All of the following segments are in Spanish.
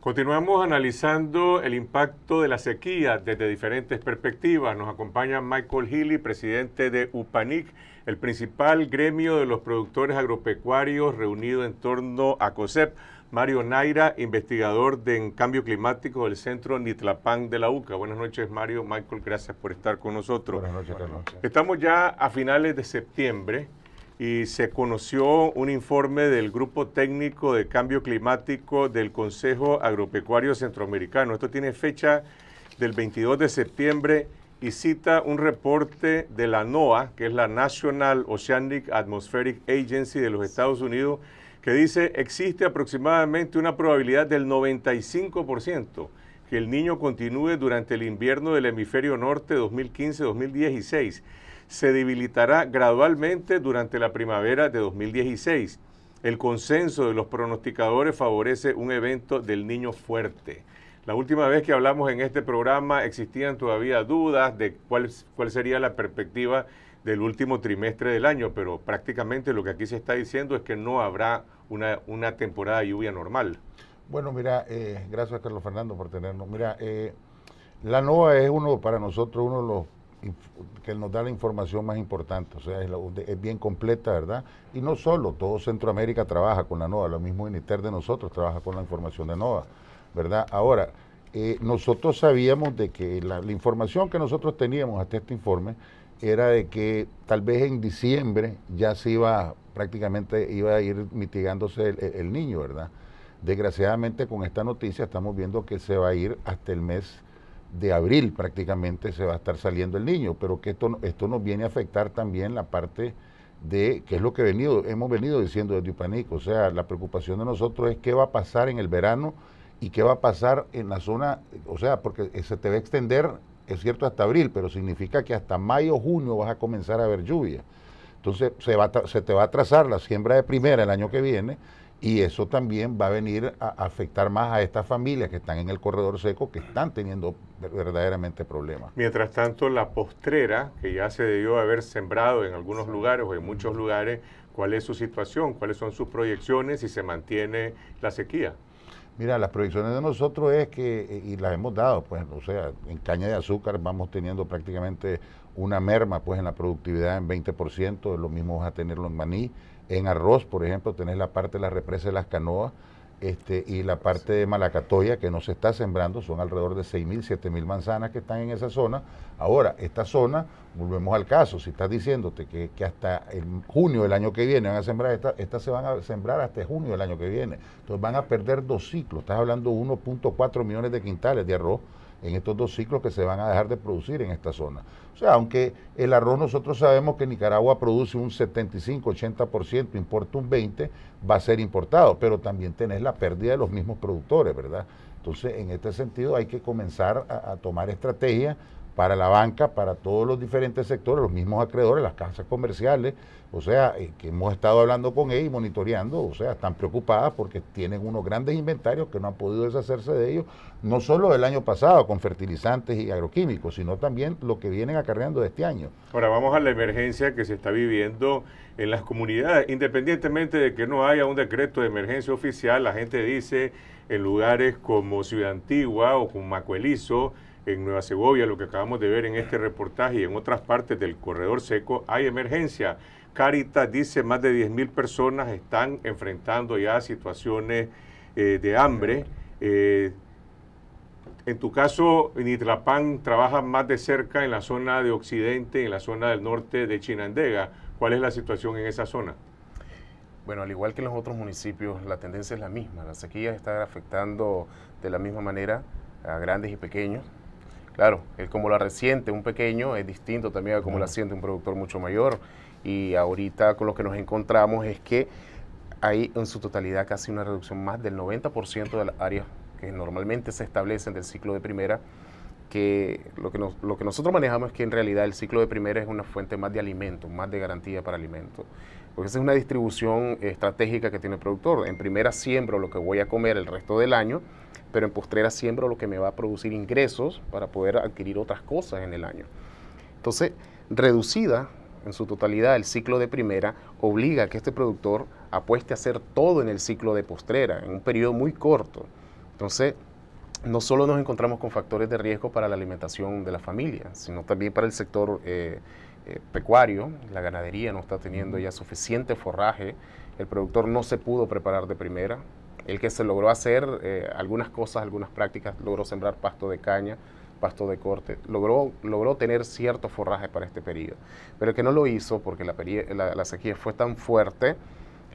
Continuamos analizando el impacto de la sequía desde diferentes perspectivas. Nos acompaña Michael Healy, presidente de UPANIC, el principal gremio de los productores agropecuarios reunido en torno a COSEP. Mario Naira, investigador de cambio climático del Centro Nitlapán de la UCA. Buenas noches, Mario. Michael, gracias por estar con nosotros. Buenas noches, Estamos ya a finales de septiembre y se conoció un informe del Grupo Técnico de Cambio Climático del Consejo Agropecuario Centroamericano. Esto tiene fecha del 22 de septiembre y cita un reporte de la NOAA, que es la National Oceanic Atmospheric Agency de los Estados Unidos, que dice existe aproximadamente una probabilidad del 95% que el niño continúe durante el invierno del hemisferio norte 2015-2016 se debilitará gradualmente durante la primavera de 2016. El consenso de los pronosticadores favorece un evento del niño fuerte. La última vez que hablamos en este programa existían todavía dudas de cuál, cuál sería la perspectiva del último trimestre del año, pero prácticamente lo que aquí se está diciendo es que no habrá una, temporada de lluvia normal. Bueno, mira, eh, gracias Carlos Fernando por tenernos. Mira, eh, la NOA es uno para nosotros uno de los que nos da la información más importante, o sea, es, bien completa, ¿verdad? Y no solo, todo Centroamérica trabaja con la NOA, lo mismo inter de nosotros trabaja con la información de NOVA, ¿verdad? Ahora, eh, nosotros sabíamos de que la, información que nosotros teníamos hasta este informe era de que tal vez en diciembre ya se iba, prácticamente iba a ir mitigándose el, el niño, ¿verdad? Desgraciadamente con esta noticia estamos viendo que se va a ir hasta el mes de abril prácticamente se va a estar saliendo el niño, pero que esto, esto nos viene a afectar también la parte de que es lo que hemos venido diciendo desde Upanico, o sea, la preocupación de nosotros es qué va a pasar en el verano y qué va a pasar en la zona, o sea, porque eh, se te va a extender, es cierto, hasta abril, pero significa que hasta mayo, junio vas a comenzar a ver lluvia. Entonces se, va, se te va a trazar la siembra de primera el año que viene y eso también va a venir a afectar más a estas familias que están en el corredor seco, que están teniendo verdaderamente problemas. Mientras tanto, la postrera, que ya se debió haber sembrado en algunos lugares o en muchos lugares, ¿cuál es su situación? ¿Cuáles son sus proyecciones si se mantiene la sequía? Mira, las proyecciones de nosotros es que, eh, y las hemos dado, pues, o sea, en caña de azúcar vamos teniendo prácticamente una merma, pues, en la productividad en 20%, lo mismo vas a tenerlo en maní, en Arroz, por ejemplo, tenés la parte de la represa de las canoas este, y la parte de Malacatoya que no se está sembrando, son alrededor de 6.000, 7.000 manzanas que están en esa zona. Ahora, esta zona, volvemos al caso, si estás diciéndote que, hasta junio del año que viene van a sembrar, estas se van a sembrar hasta junio del año que viene. Entonces van a perder dos ciclos, estás hablando de 1.4 millones de quintales de arroz en estos dos ciclos que se van a dejar de producir en esta zona. O sea, aunque el arroz nosotros sabemos que Nicaragua produce un 75-80%, importa un 20%, va a ser importado, pero también tenés la pérdida de los mismos productores, ¿verdad? Entonces, en este sentido hay que comenzar a, tomar estrategias para la banca, para todos los diferentes sectores, los mismos acreedores, las casas comerciales, o sea, eh, que hemos estado hablando con ellos y monitoreando, o sea, están preocupadas porque tienen unos grandes inventarios que no han podido deshacerse de ellos, no solo del año pasado con fertilizantes y agroquímicos, sino también lo que vienen acarreando de este año. Ahora vamos a la emergencia que se está viviendo en las comunidades, independientemente de que no haya un decreto de emergencia oficial, la gente dice en lugares como Ciudad Antigua o como Macuelizo, en Nueva Segovia, lo que acabamos de ver en este reportaje y en otras partes del corredor seco, hay emergencia. Caritas dice más de 10.000 personas están enfrentando ya situaciones eh, de hambre. Eh, en tu caso, Nitrapán trabaja más de cerca en la zona de Occidente, en la zona del norte de Chinandega. ¿Cuál es la situación en esa zona? Bueno, al igual que en los otros municipios, la tendencia es la misma. la sequías están afectando de la misma manera a grandes y pequeños. Claro, es como la reciente, un pequeño es distinto también a como la siente un productor mucho mayor. Y ahorita con lo que nos encontramos es que hay en su totalidad casi una reducción más del 90% de las áreas que normalmente se establecen del ciclo de primera, que lo que, lo que nosotros manejamos es que en realidad el ciclo de primera es una fuente más de alimento, más de garantía para alimento. Porque esa es una distribución estratégica que tiene el productor. En primera siembro lo que voy a comer el resto del año, pero en postrera siembro lo que me va a producir ingresos para poder adquirir otras cosas en el año. Entonces, reducida en su totalidad el ciclo de primera, obliga a que este productor apueste a hacer todo en el ciclo de postrera, en un periodo muy corto. Entonces, no solo nos encontramos con factores de riesgo para la alimentación de la familia, sino también para el sector eh, eh, pecuario, la ganadería no está teniendo ya suficiente forraje, el productor no se pudo preparar de primera, el que se logró hacer eh, algunas cosas, algunas prácticas, logró sembrar pasto de caña, pasto de corte, logró, logró tener cierto forraje para este periodo, pero el que no lo hizo porque la, sequía fue tan fuerte,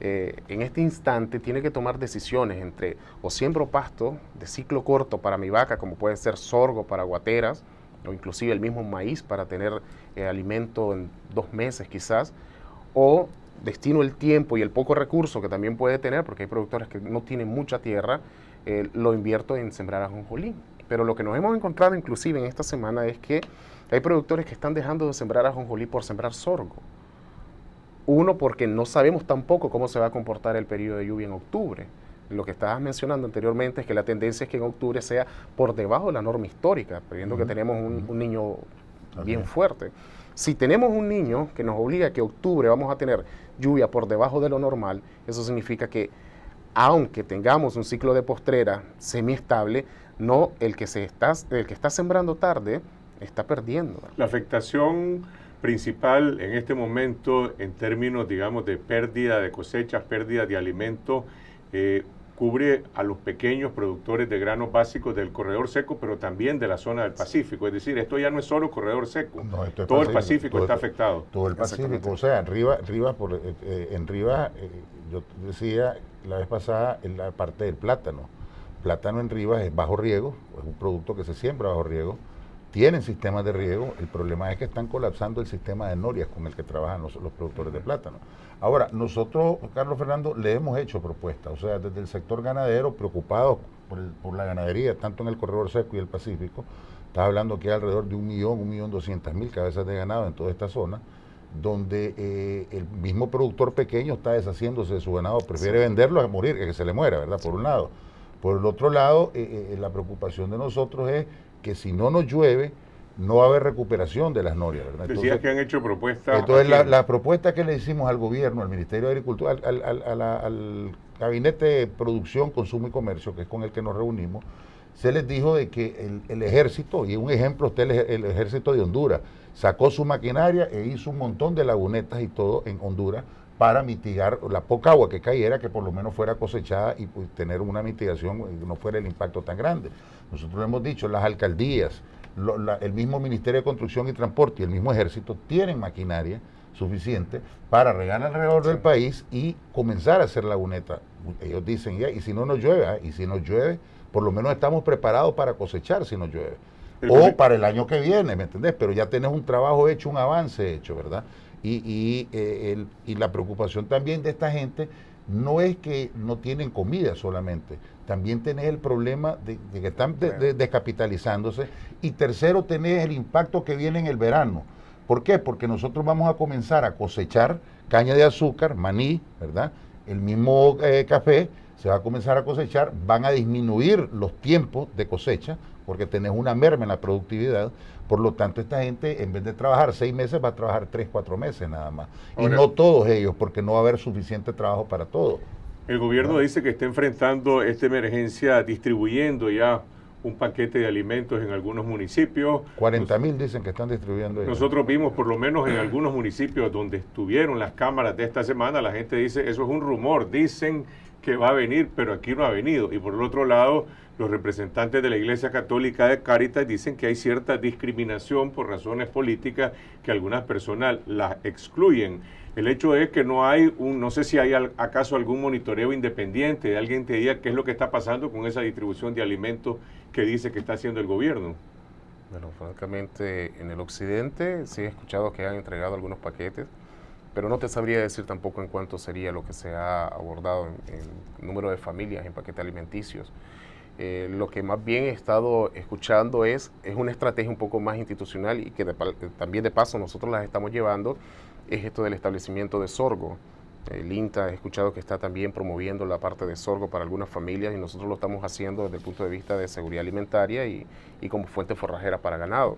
eh, en este instante tiene que tomar decisiones entre o siembro pasto de ciclo corto para mi vaca, como puede ser sorgo para guateras, o inclusive el mismo maíz para tener eh, alimento en dos meses quizás, o destino el tiempo y el poco recurso que también puede tener, porque hay productores que no tienen mucha tierra, eh, lo invierto en sembrar ajonjolí. Pero lo que nos hemos encontrado inclusive en esta semana es que hay productores que están dejando de sembrar ajonjolí por sembrar sorgo. Uno, porque no sabemos tampoco cómo se va a comportar el periodo de lluvia en octubre lo que estabas mencionando anteriormente es que la tendencia es que en octubre sea por debajo de la norma histórica, previendo que tenemos un, niño bien fuerte. Si tenemos un niño que nos obliga a que octubre vamos a tener lluvia por debajo de lo normal, eso significa que aunque tengamos un ciclo de postrera semiestable, no el que se está el que está sembrando tarde está perdiendo. La afectación principal en este momento en términos, digamos, de pérdida de cosechas, pérdida de alimento, eh, cubre a los pequeños productores de granos básicos del corredor seco, pero también de la zona del Pacífico. Es decir, esto ya no es solo corredor seco, todo el Pacífico está afectado. Todo el Pacífico, o sea, en Rivas, eh, eh, en Rivas, eh, yo decía la vez pasada en la parte del plátano. Plátano en Rivas es bajo riego, es un producto que se siembra bajo riego tienen sistemas de riego, el problema es que están colapsando el sistema de norias con el que trabajan los, productores de plátano. Ahora, nosotros, Carlos Fernando, le hemos hecho propuestas, o sea, desde el sector ganadero, preocupados por, la ganadería, tanto en el corredor seco y el Pacífico, estás hablando que hay alrededor de un millón, un millón doscientas mil cabezas de ganado en toda esta zona, donde eh, el mismo productor pequeño está deshaciéndose de su ganado, prefiere venderlo a morir, que se le muera, ¿verdad? Por un lado. Por el otro lado, eh, eh, la preocupación de nosotros es que si no nos llueve, no va a haber recuperación de las norias, ¿verdad? Entonces, que han hecho propuestas. Entonces, la, propuesta que le hicimos al gobierno, al Ministerio de Agricultura, al, al, al, Gabinete de Producción, Consumo y Comercio, que es con el que nos reunimos, se les dijo de que el, ejército, y un ejemplo usted el, ejército de Honduras, sacó su maquinaria e hizo un montón de lagunetas y todo en Honduras para mitigar la poca agua que cayera, que por lo menos fuera cosechada y pues, tener una mitigación, no fuera el impacto tan grande. Nosotros hemos dicho, las alcaldías, el mismo Ministerio de Construcción y Transporte y el mismo Ejército tienen maquinaria suficiente para regar alrededor del país y comenzar a hacer la Ellos dicen, y si no nos llueve, ah, y si nos llueve, por lo menos estamos preparados para cosechar si nos llueve o para el año que viene, ¿me entendés? Pero ya tenés un trabajo hecho, un avance hecho, ¿verdad? Y, y, eh, la preocupación también de esta gente no es que no tienen comida solamente, también tenés el problema de, que están descapitalizándose y tercero tenés el impacto que viene en el verano. ¿Por qué? Porque nosotros vamos a comenzar a cosechar caña de azúcar, maní, ¿verdad? El mismo eh, café se va a comenzar a cosechar, van a disminuir los tiempos de cosecha, porque tenés una merma en la productividad, por lo tanto esta gente en vez de trabajar seis meses va a trabajar tres, cuatro meses nada más. y no todos ellos, porque no va a haber suficiente trabajo para todos. El gobierno dice que está enfrentando esta emergencia distribuyendo ya un paquete de alimentos en algunos municipios. 40 mil dicen que están distribuyendo. Nosotros vimos, por lo menos en algunos municipios donde estuvieron las cámaras de esta semana, la gente dice, eso es un rumor, dicen que va a venir, pero aquí no ha venido. Y por el otro lado, los representantes de la Iglesia Católica de Cáritas dicen que hay cierta discriminación por razones políticas que algunas personas las excluyen. El hecho es que no hay un, no sé si hay acaso algún monitoreo independiente, de alguien te diga qué es lo que está pasando con esa distribución de alimentos que dice que está haciendo el gobierno. Bueno, francamente, en el occidente sí he escuchado que han entregado algunos paquetes, pero no te sabría decir tampoco en cuánto sería lo que se ha abordado en, en número de familias en paquetes alimenticios. Eh, lo que más bien he estado escuchando es, es una estrategia un poco más institucional y que eh, también de paso nosotros las estamos llevando, es esto del establecimiento de sorgo. El INTA ha escuchado que está también promoviendo la parte de sorgo para algunas familias y nosotros lo estamos haciendo desde el punto de vista de seguridad alimentaria y, como fuente forrajera para ganado.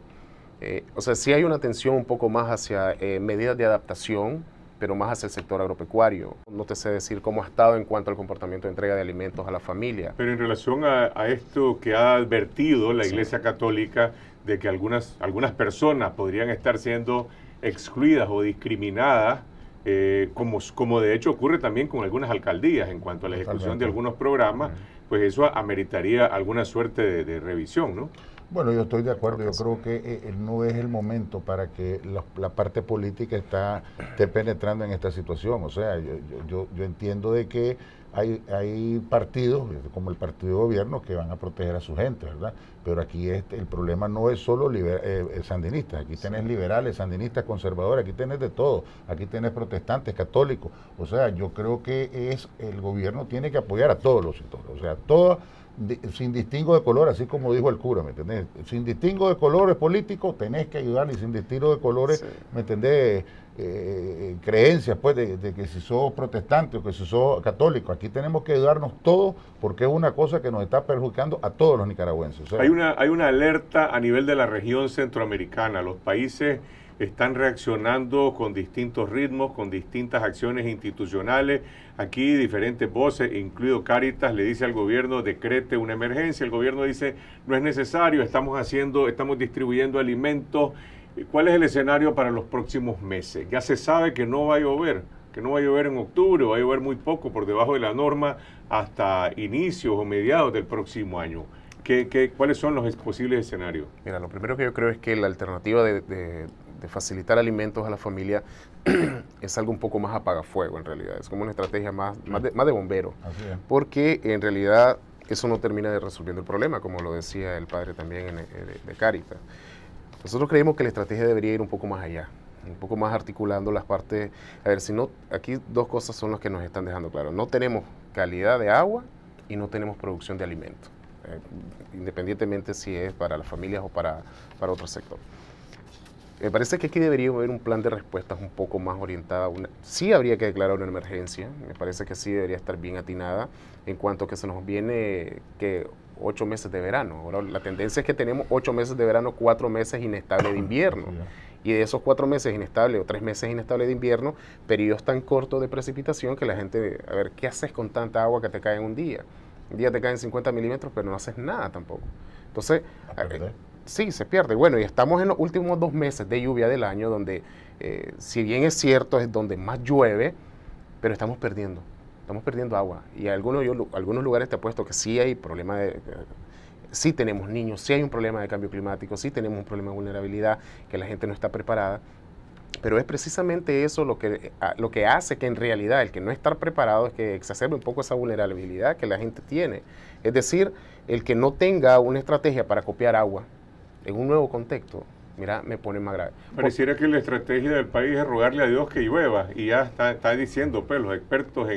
Eh, o sea, si hay una atención un poco más hacia medidas de adaptación, pero más hacia el sector agropecuario. No te sé decir cómo ha estado en cuanto al comportamiento de entrega de alimentos a la familia. Pero en relación a, esto que ha advertido la Iglesia Católica de que algunas, algunas personas podrían estar siendo excluidas o discriminadas, eh, como, como de hecho ocurre también con algunas alcaldías en cuanto a la ejecución de algunos programas, pues eso ameritaría alguna suerte de, de revisión, ¿no? Bueno, yo estoy de acuerdo. Yo creo que eh, eh, no es el momento para que la, parte política está, esté penetrando en esta situación. O sea, yo, yo, entiendo de que hay, partidos, como el partido de gobierno, que van a proteger a su gente, ¿verdad? Pero aquí el problema no es solo sandinista eh, sandinistas. Aquí tenés liberales, sandinistas, conservadores, aquí tenés de todo. Aquí tenés protestantes, católicos. O sea, yo creo que es el gobierno tiene que apoyar a todos los sectores. O sea, todas sin distingo de color, así como dijo el cura, ¿me entendés? Sin distingo de colores políticos tenés que ayudar y sin distingo de colores, ¿me entendés? Eh, eh, creencias, pues, de, que si sos protestante o que si sos católico. Aquí tenemos que ayudarnos todos porque es una cosa que nos está perjudicando a todos los nicaragüenses. hay, una, hay una alerta a nivel de la región centroamericana. Los países están reaccionando con distintos ritmos, con distintas acciones institucionales. Aquí diferentes voces, incluido Cáritas, le dice al gobierno decrete una emergencia. El gobierno dice no es necesario, estamos haciendo, estamos distribuyendo alimentos. ¿Cuál es el escenario para los próximos meses? Ya se sabe que no va a llover, que no va a llover en octubre, va a llover muy poco por debajo de la norma hasta inicios o mediados del próximo año. ¿Qué, qué cuáles son los posibles escenarios? Mira, lo primero que yo creo es que la alternativa de facilitar alimentos a la familia es algo un poco más apagafuego en realidad, es como una estrategia más, de, bombero, porque en realidad eso no termina de resolviendo el problema, como lo decía el padre también de, de Caritas. Nosotros creemos que la estrategia debería ir un poco más allá, un poco más articulando las partes. A ver, si no, aquí dos cosas son las que nos están dejando claro. No tenemos calidad de agua y no tenemos producción de alimentos, eh, independientemente si es para las familias o para otro sector. Me parece que aquí debería haber un plan de respuestas un poco más orientado. sí habría que declarar una emergencia, me parece que sí debería estar bien atinada en cuanto a que se nos viene que ocho meses de verano. Ahora, la tendencia es que tenemos ocho meses de verano, cuatro meses inestables de invierno. Y de esos cuatro meses inestables o tres meses inestables de invierno, periodos tan cortos de precipitación que la gente, a ver, ¿qué haces con tanta agua que te cae en un día? Un día te caen 50 milímetros, pero no haces nada tampoco. Entonces, ah, sí, se pierde. Bueno, y estamos en los últimos dos meses de lluvia del año, donde, eh, si bien es cierto, es donde más llueve, pero estamos perdiendo, estamos perdiendo agua. Y algunos, algunos lugares te apuesto que sí hay problema de... Eh, sí tenemos niños, sí hay un problema de cambio climático, sí tenemos un problema de vulnerabilidad, que la gente no está preparada, pero es precisamente eso lo que, lo que hace que en realidad el que no estar preparado es que exacerbe un poco esa vulnerabilidad que la gente tiene. Es decir, el que no tenga una estrategia para copiar agua, en un nuevo contexto, mira, me pone más grave. Pareciera que la estrategia del país es rogarle a Dios que llueva y ya está, diciendo pues, los expertos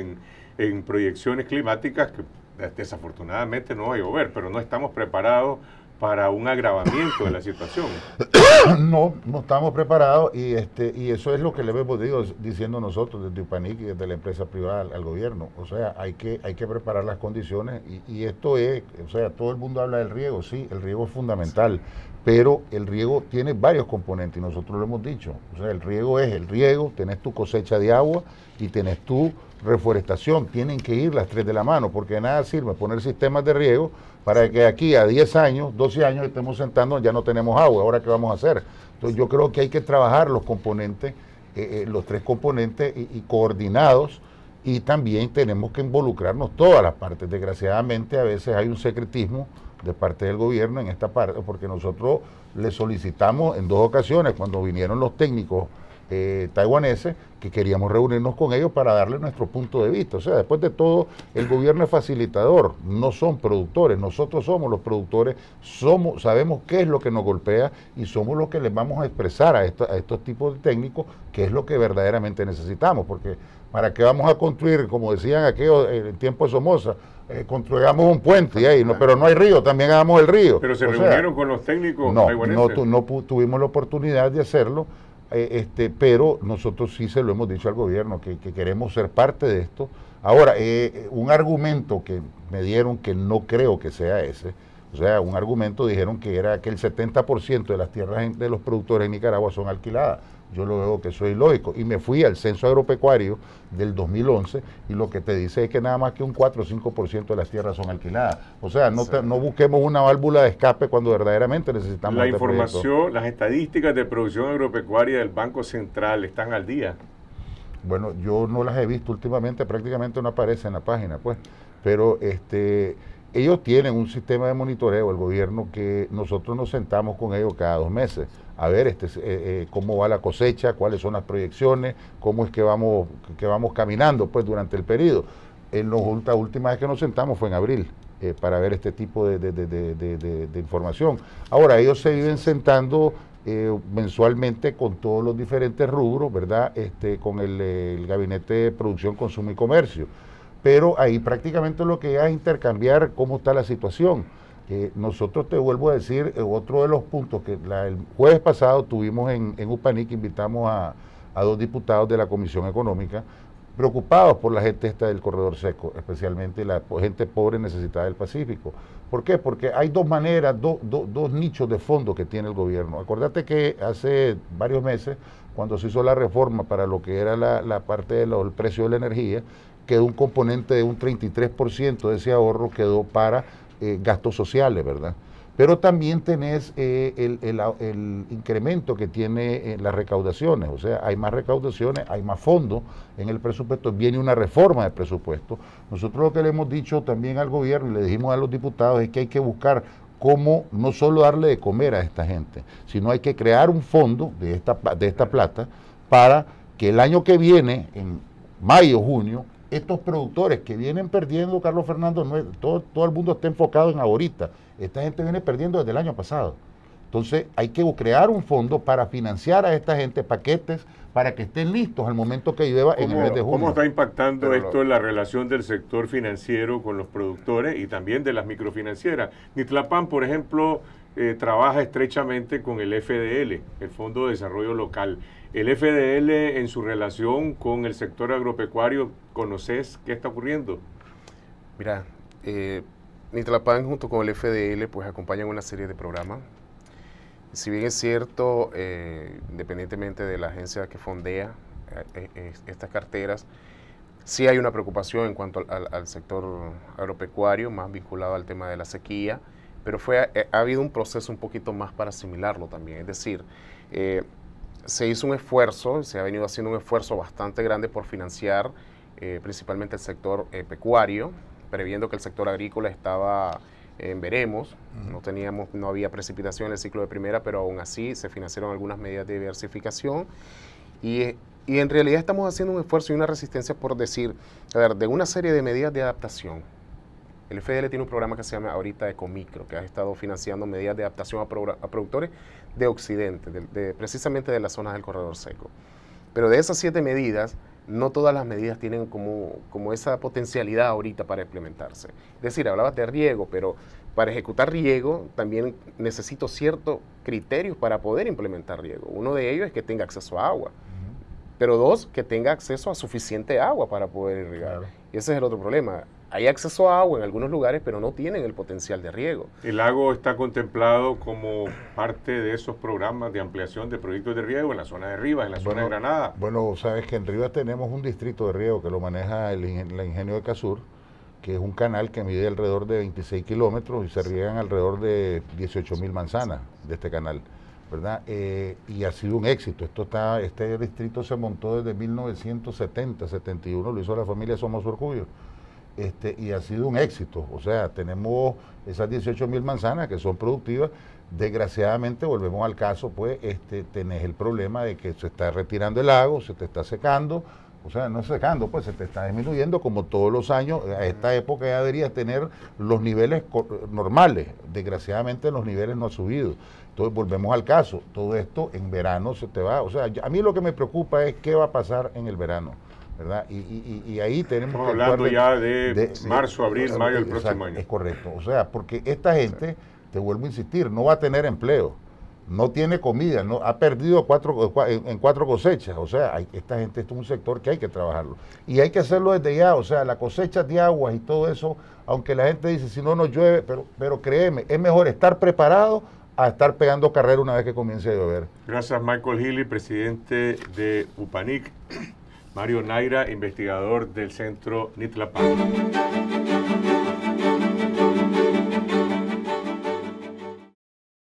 en, proyecciones climáticas que eh, desafortunadamente no va a llover, pero no estamos preparados para un agravamiento de la situación. No, no estamos preparados y este y eso es lo que le hemos ido diciendo nosotros desde Upanic y desde la empresa privada al, gobierno. O sea, hay que, hay que preparar las condiciones y, esto es, o sea, todo el mundo habla del riego, sí, el riego es fundamental, pero el riego tiene varios componentes y nosotros lo hemos dicho. O sea, el riego es el riego, tenés tu cosecha de agua y tenés tu reforestación. Tienen que ir las tres de la mano, porque de nada sirve poner sistemas de riego para que aquí a 10 años, 12 años estemos sentando, ya no tenemos agua, ahora qué vamos a hacer. Entonces yo creo que hay que trabajar los componentes, eh, eh, los tres componentes y coordinados y también tenemos que involucrarnos todas las partes. Desgraciadamente a veces hay un secretismo de parte del gobierno en esta parte, porque nosotros le solicitamos en dos ocasiones, cuando vinieron los técnicos eh, taiwaneses que queríamos reunirnos con ellos para darle nuestro punto de vista. O sea, después de todo, el gobierno es facilitador, no son productores, nosotros somos los productores, somos, sabemos qué es lo que nos golpea y somos los que les vamos a expresar a, estos tipos de técnicos qué es lo que verdaderamente necesitamos, porque ¿para qué vamos a construir, como decían aquellos en tiempo de Somoza, eh, construyamos un puente, y ahí, no, pero no hay río, también hagamos el río. Pero se reunieron con los técnicos no, no tuvimos la oportunidad de hacerlo eh, este, pero nosotros sí se lo hemos dicho al gobierno, que, queremos ser parte de esto. Ahora, eh, eh, un argumento que me dieron que no creo que sea ese, o sea, un argumento dijeron que era que el 70% de las tierras de los productores en Nicaragua son alquiladas yo lo veo que soy lógico. Y me fui al censo agropecuario del 2011 y lo que te dice es que nada más que un 4 o 5% de las tierras son alquiladas. O sea, no, no busquemos una válvula de escape cuando verdaderamente necesitamos... La este información, las estadísticas de producción agropecuaria del Banco Central están al día. Bueno, yo no las he visto últimamente, prácticamente no aparece en la página, pues. Pero este ellos tienen un sistema de monitoreo, el gobierno, que nosotros nos sentamos con ellos cada dos meses a ver este, eh, eh, cómo va la cosecha, cuáles son las proyecciones, cómo es que vamos, que vamos caminando pues, durante el periodo. En la última vez que nos sentamos fue en abril eh, para ver este tipo de, información. Ahora, ellos se viven sentando mensualmente con todos los diferentes rubros, ¿verdad? Este, con el, el Gabinete de Producción, Consumo y Comercio. Pero ahí prácticamente lo que hay es intercambiar cómo está la situación nosotros te vuelvo a decir, eh, otro de los puntos que el jueves pasado tuvimos en, en que invitamos a, dos diputados de la Comisión Económica, preocupados por la gente esta del corredor seco, especialmente la gente pobre necesitada del Pacífico. ¿Por qué? Porque hay dos maneras, dos nichos de fondo que tiene el gobierno. Acordate que hace varios meses, cuando se hizo la reforma para lo que era la, parte del precio de la energía, quedó un componente de un 33% de ese ahorro quedó para eh, gastos sociales, ¿verdad? Pero también tenés eh, el, incremento que tiene eh, las recaudaciones, o sea, hay más recaudaciones, hay más fondos en el presupuesto, viene una reforma del presupuesto. Nosotros lo que le hemos dicho también al gobierno y le dijimos a los diputados es que hay que buscar cómo no solo darle de comer a esta gente, sino hay que crear un fondo de esta, de esta plata para que el año que viene, en mayo, junio, estos productores que vienen perdiendo, Carlos Fernando, todo, el mundo está enfocado en ahorita. Esta gente viene perdiendo desde el año pasado. Entonces hay que crear un fondo para financiar a esta gente paquetes para que estén listos al momento que llueva en el mes de junio. ¿Cómo está impactando esto en la relación del sector financiero con los productores y también de las microfinancieras? NITLAPAN, por ejemplo, eh, trabaja estrechamente con el FDL, el Fondo de Desarrollo Local. El FDL en su relación con el sector agropecuario, ¿conoces qué está ocurriendo? Mira, eh, junto con el FDL pues acompañan una serie de programas. Si bien es cierto, eh, independientemente de la agencia que fondea eh, eh, estas carteras, sí hay una preocupación en cuanto al, sector agropecuario, más vinculado al tema de la sequía, pero fue, ha, ha habido un proceso un poquito más para asimilarlo también. Es decir, se hizo un esfuerzo, se ha venido haciendo un esfuerzo bastante grande por financiar eh, principalmente el sector eh, pecuario, previendo que el sector agrícola estaba en veremos, no teníamos, no había precipitación en el ciclo de primera, pero aún así se financiaron algunas medidas de diversificación y, y en realidad estamos haciendo un esfuerzo y una resistencia por decir, a ver, de una serie de medidas de adaptación, el FDL tiene un programa que se llama ahorita Ecomicro, que ha estado financiando medidas de adaptación a, productores de Occidente, precisamente de las zonas del corredor seco. Pero de esas siete medidas, no todas las medidas tienen como, como esa potencialidad ahorita para implementarse. Es decir, hablabas de riego, pero para ejecutar riego también necesito ciertos criterios para poder implementar riego. Uno de ellos es que tenga acceso a agua, pero dos, que tenga acceso a suficiente agua para poder irrigar. Y ese es el otro problema hay acceso a agua en algunos lugares, pero no tienen el potencial de riego. ¿El lago está contemplado como parte de esos programas de ampliación de proyectos de riego en la zona de Rivas, en la zona de Granada? Bueno, sabes que en Rivas tenemos un distrito de riego que lo maneja el, ingenio de Casur, que es un canal que mide alrededor de 26 kilómetros y se riegan alrededor de 18 mil manzanas de este canal. ¿verdad? Eh, y ha sido un éxito. Esto está, este distrito se montó desde 1970, 71, lo hizo la familia Somos Orgullo este, y ha sido un éxito. O sea, tenemos esas 18 mil manzanas que son productivas. Desgraciadamente, volvemos al caso, pues este, tenés el problema de que se está retirando el lago, se te está secando, o sea, no secando, pues se te está disminuyendo como todos los años. A esta época ya deberías tener los niveles normales. Desgraciadamente los niveles no han subido. Entonces volvemos al caso. Todo esto en verano se te va. O sea, a mí lo que me preocupa es qué va a pasar en el verano. Y, y, ahí tenemos Estamos hablando ya de, marzo, abril, mayo del próximo año. Es correcto, o sea, porque esta gente, te vuelvo a insistir, no va a tener empleo, no tiene comida, ha perdido cuatro, eh, en cuatro cosechas, o sea, esta gente es un sector que hay que trabajarlo y hay que hacerlo desde ya, o sea, la cosecha de aguas y todo eso, aunque la gente dice si no nos llueve, pero, pero créeme, es mejor estar preparado a estar pegando carrera una vez que comience a llover. Gracias Michael Healy, presidente de UPANIC. Mario Naira, investigador del Centro Nitlapan.